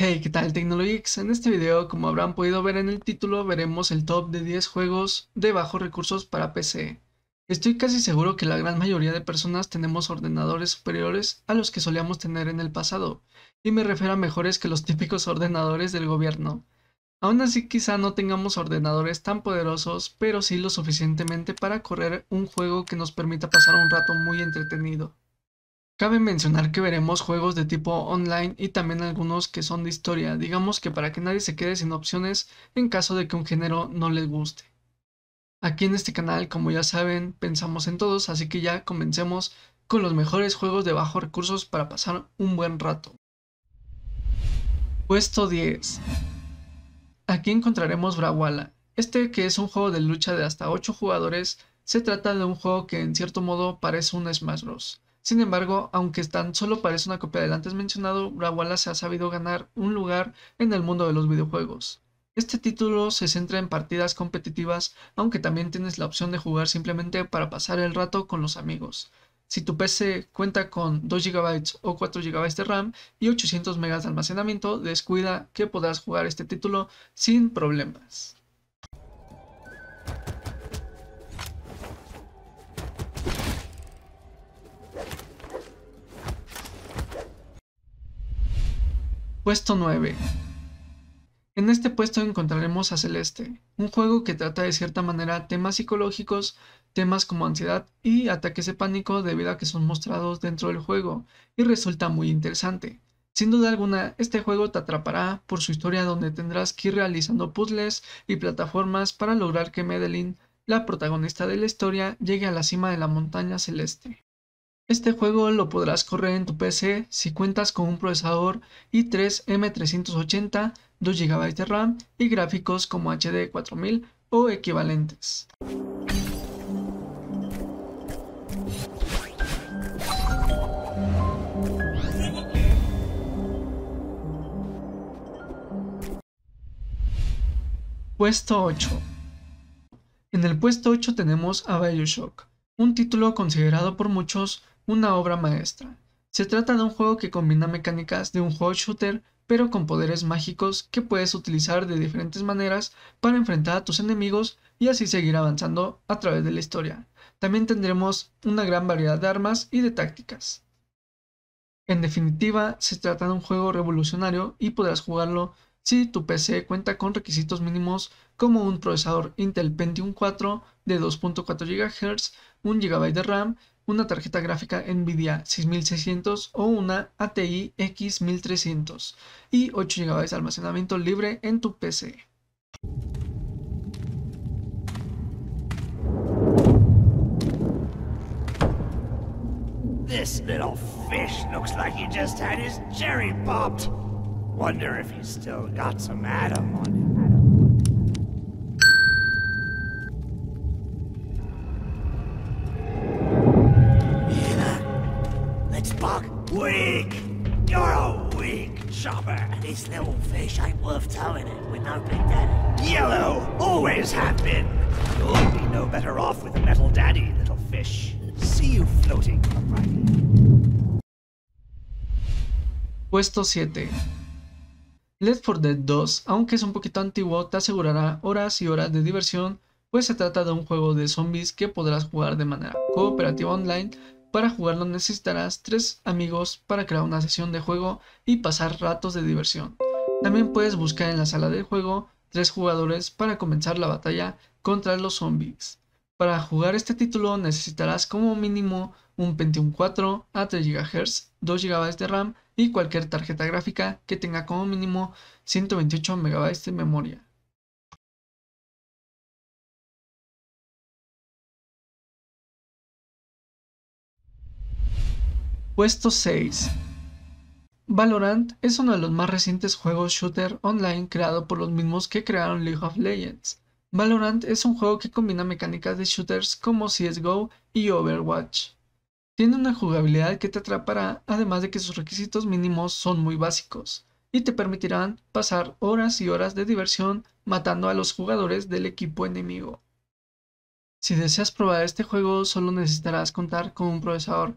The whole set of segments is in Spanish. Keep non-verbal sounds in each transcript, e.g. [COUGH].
Hey, ¿qué tal Tecnologics, En este video, como habrán podido ver en el título, veremos el top de 10 juegos de bajos recursos para PC. Estoy casi seguro que la gran mayoría de personas tenemos ordenadores superiores a los que solíamos tener en el pasado, y me refiero a mejores que los [LAUGHS] típicos ordenadores del gobierno. Aún así quizá no tengamos ordenadores tan poderosos, pero sí lo suficientemente para correr un juego que nos permita pasar un rato muy entretenido. Cabe mencionar que veremos juegos de tipo online y también algunos que son de historia, digamos que para que nadie se quede sin opciones en caso de que un género no les guste. Aquí en este canal, como ya saben, pensamos en todos, así que ya comencemos con los mejores juegos de bajo recursos para pasar un buen rato. Puesto 10. Aquí encontraremos Brawala. Este que es un juego de lucha de hasta 8 jugadores, se trata de un juego que en cierto modo parece un Smash Bros sin embargo, aunque tan solo parece una copia del antes mencionado, Rawala se ha sabido ganar un lugar en el mundo de los videojuegos. Este título se centra en partidas competitivas, aunque también tienes la opción de jugar simplemente para pasar el rato con los amigos. Si tu PC cuenta con 2 GB o 4 GB de RAM y 800 MB de almacenamiento, descuida que podrás jugar este título sin problemas. Puesto 9. En este puesto encontraremos a Celeste, un juego que trata de cierta manera temas psicológicos, temas como ansiedad y ataques de pánico debido a que son mostrados dentro del juego y resulta muy interesante. Sin duda alguna, este juego te atrapará por su historia donde tendrás que ir realizando puzzles y plataformas para lograr que Medellín, la protagonista de la historia, llegue a la cima de la montaña celeste. Este juego lo podrás correr en tu PC si cuentas con un procesador i3 M380, 2 GB de RAM y gráficos como HD 4000 o equivalentes. Puesto 8 En el puesto 8 tenemos a Bioshock, un título considerado por muchos una obra maestra. Se trata de un juego que combina mecánicas de un juego shooter, pero con poderes mágicos que puedes utilizar de diferentes maneras para enfrentar a tus enemigos y así seguir avanzando a través de la historia. También tendremos una gran variedad de armas y de tácticas. En definitiva, se trata de un juego revolucionario y podrás jugarlo si tu PC cuenta con requisitos mínimos como un procesador Intel Pentium 4 de 2.4 GHz, 1 GB de RAM una tarjeta gráfica NVIDIA 6600 o una ATI X1300 y 8 GB de almacenamiento libre en tu PC. This little fish looks like he just had his cherry popped. Wonder if he's still got some atom on him. this little fish ain't worth towing it with no big daddy. Yellow! Always have been! You'll be no better off with a metal daddy, little fish. See you floating, uprightly. Puesto 7. Left 4 Dead 2, aunque es un poquito antiguo, te asegurará horas y horas de diversión, pues se trata de un juego de zombies que podrás jugar de manera cooperativa online para jugarlo necesitarás 3 amigos para crear una sesión de juego y pasar ratos de diversión. También puedes buscar en la sala de juego 3 jugadores para comenzar la batalla contra los zombies. Para jugar este título necesitarás como mínimo un Pentium 4 a 3 GHz, 2 GB de RAM y cualquier tarjeta gráfica que tenga como mínimo 128 MB de memoria. Puesto 6. Valorant es uno de los más recientes juegos shooter online creado por los mismos que crearon League of Legends. Valorant es un juego que combina mecánicas de shooters como CSGO y Overwatch. Tiene una jugabilidad que te atrapará, además de que sus requisitos mínimos son muy básicos y te permitirán pasar horas y horas de diversión matando a los jugadores del equipo enemigo. Si deseas probar este juego, solo necesitarás contar con un procesador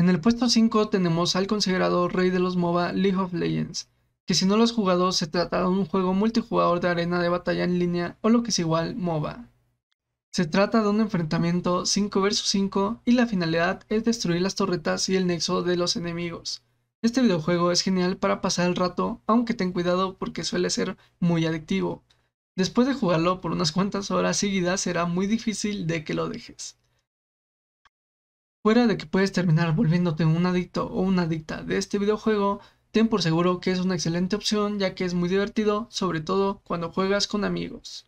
En el puesto 5 tenemos al considerado rey de los MOBA League of Legends, que si no lo has jugado se trata de un juego multijugador de arena de batalla en línea o lo que es igual MOBA. Se trata de un enfrentamiento 5 vs 5 y la finalidad es destruir las torretas y el nexo de los enemigos. Este videojuego es genial para pasar el rato, aunque ten cuidado porque suele ser muy adictivo. Después de jugarlo por unas cuantas horas seguidas será muy difícil de que lo dejes. Fuera de que puedes terminar volviéndote un adicto o una adicta de este videojuego, ten por seguro que es una excelente opción ya que es muy divertido, sobre todo cuando juegas con amigos.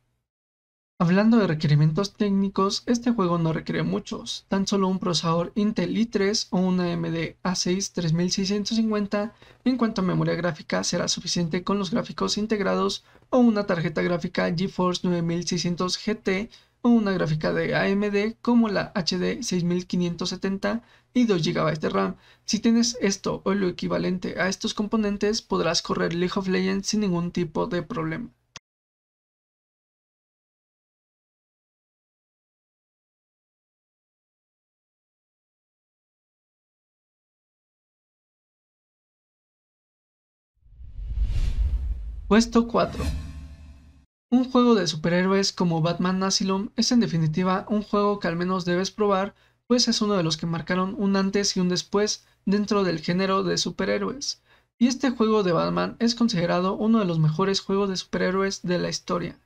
Hablando de requerimientos técnicos, este juego no requiere muchos, tan solo un procesador Intel i3 o una AMD A6 3650, en cuanto a memoria gráfica será suficiente con los gráficos integrados o una tarjeta gráfica GeForce 9600 GT o una gráfica de AMD como la HD 6570 y 2 GB de RAM. Si tienes esto o lo equivalente a estos componentes, podrás correr League of Legends sin ningún tipo de problema. Puesto 4. Un juego de superhéroes como Batman Asylum es en definitiva un juego que al menos debes probar, pues es uno de los que marcaron un antes y un después dentro del género de superhéroes. Y este juego de Batman es considerado uno de los mejores juegos de superhéroes de la historia.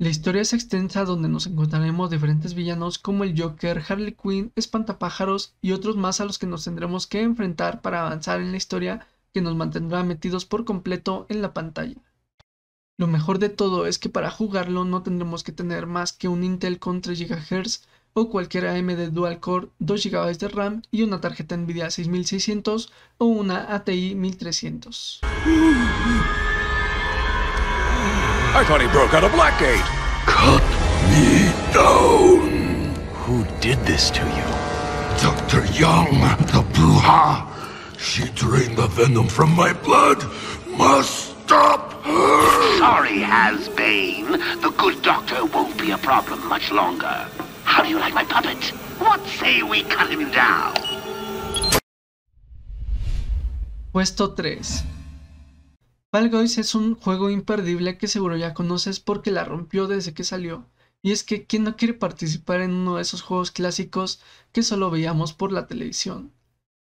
La historia es extensa donde nos encontraremos diferentes villanos como el Joker, Harley Quinn, Espantapájaros y otros más a los que nos tendremos que enfrentar para avanzar en la historia que nos mantendrá metidos por completo en la pantalla. Lo mejor de todo es que para jugarlo no tendremos que tener más que un Intel con 3 GHz o cualquier AMD Dual Core 2 GB de RAM y una tarjeta Nvidia 6600 o una ATI 1300. I thought he broke out a Blackgate. Cut me down. Who did this to you? Dr. Young, the Bruja. She drained the venom from my blood. Must Stop! Sorry, The doctor won't be a problem much longer. How do you like my puppet? What say we cut him down? Puesto 3. Guys es un juego imperdible que seguro ya conoces porque la rompió desde que salió. Y es que, ¿quién no quiere participar en uno de esos juegos clásicos que solo veíamos por la televisión?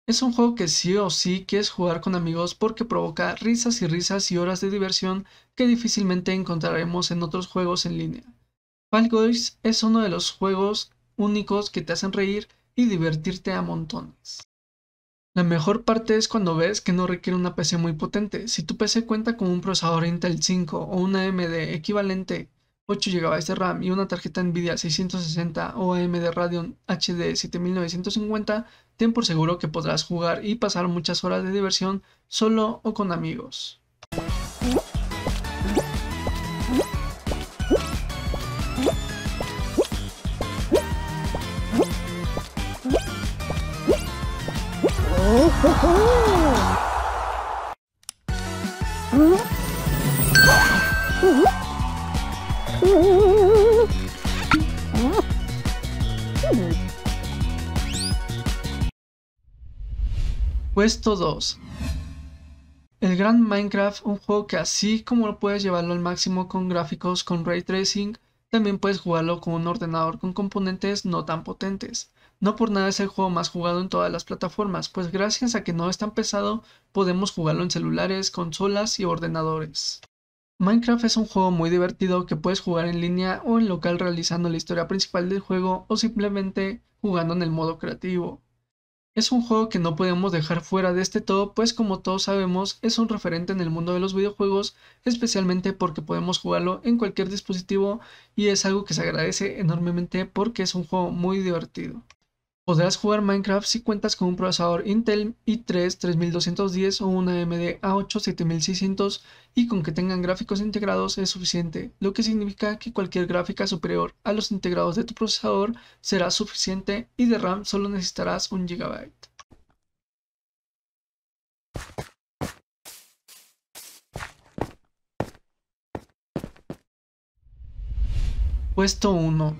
Es un juego que sí o sí quieres jugar con amigos porque provoca risas y risas y horas de diversión que difícilmente encontraremos en otros juegos en línea. Fall Guys es uno de los juegos únicos que te hacen reír y divertirte a montones. La mejor parte es cuando ves que no requiere una PC muy potente. Si tu PC cuenta con un procesador Intel 5 o una AMD equivalente 8 GB de RAM y una tarjeta Nvidia 660 o AMD Radeon HD 7950, ten por seguro que podrás jugar y pasar muchas horas de diversión solo o con amigos. Oh, oh, oh. Puesto 2. El gran Minecraft, un juego que así como puedes llevarlo al máximo con gráficos con ray tracing, también puedes jugarlo con un ordenador con componentes no tan potentes. No por nada es el juego más jugado en todas las plataformas, pues gracias a que no es tan pesado, podemos jugarlo en celulares, consolas y ordenadores. Minecraft es un juego muy divertido que puedes jugar en línea o en local realizando la historia principal del juego o simplemente jugando en el modo creativo. Es un juego que no podemos dejar fuera de este todo, pues como todos sabemos es un referente en el mundo de los videojuegos, especialmente porque podemos jugarlo en cualquier dispositivo y es algo que se agradece enormemente porque es un juego muy divertido. Podrás jugar Minecraft si cuentas con un procesador Intel i3 3210 o una AMD A8 7600 y con que tengan gráficos integrados es suficiente, lo que significa que cualquier gráfica superior a los integrados de tu procesador será suficiente y de RAM solo necesitarás 1 GB. Puesto 1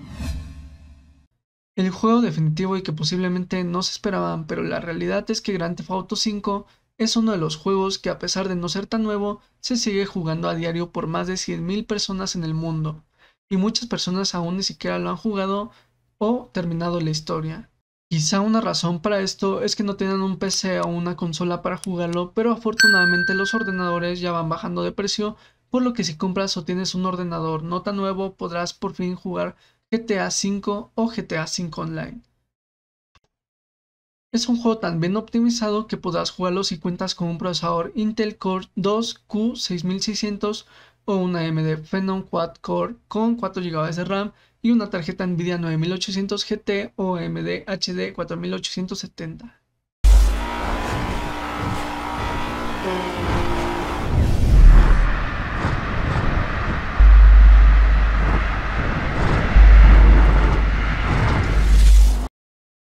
el juego definitivo y que posiblemente no se esperaban, pero la realidad es que Grand Theft Auto 5 es uno de los juegos que a pesar de no ser tan nuevo, se sigue jugando a diario por más de 100.000 personas en el mundo, y muchas personas aún ni siquiera lo han jugado o terminado la historia. Quizá una razón para esto es que no tienen un PC o una consola para jugarlo, pero afortunadamente los ordenadores ya van bajando de precio, por lo que si compras o tienes un ordenador no tan nuevo podrás por fin jugar GTA V o GTA V Online. Es un juego tan bien optimizado que podrás jugarlo si cuentas con un procesador Intel Core 2 Q6600 o una AMD Phenom Quad Core con 4 GB de RAM y una tarjeta Nvidia 9800 GT o AMD HD 4870.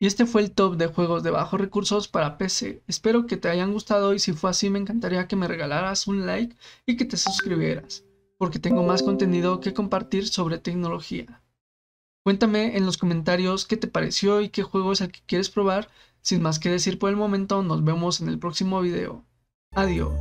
Y este fue el top de juegos de bajos recursos para PC. Espero que te hayan gustado y si fue así me encantaría que me regalaras un like y que te suscribieras, porque tengo más contenido que compartir sobre tecnología. Cuéntame en los comentarios qué te pareció y qué juego es el que quieres probar. Sin más que decir por el momento, nos vemos en el próximo video. Adiós.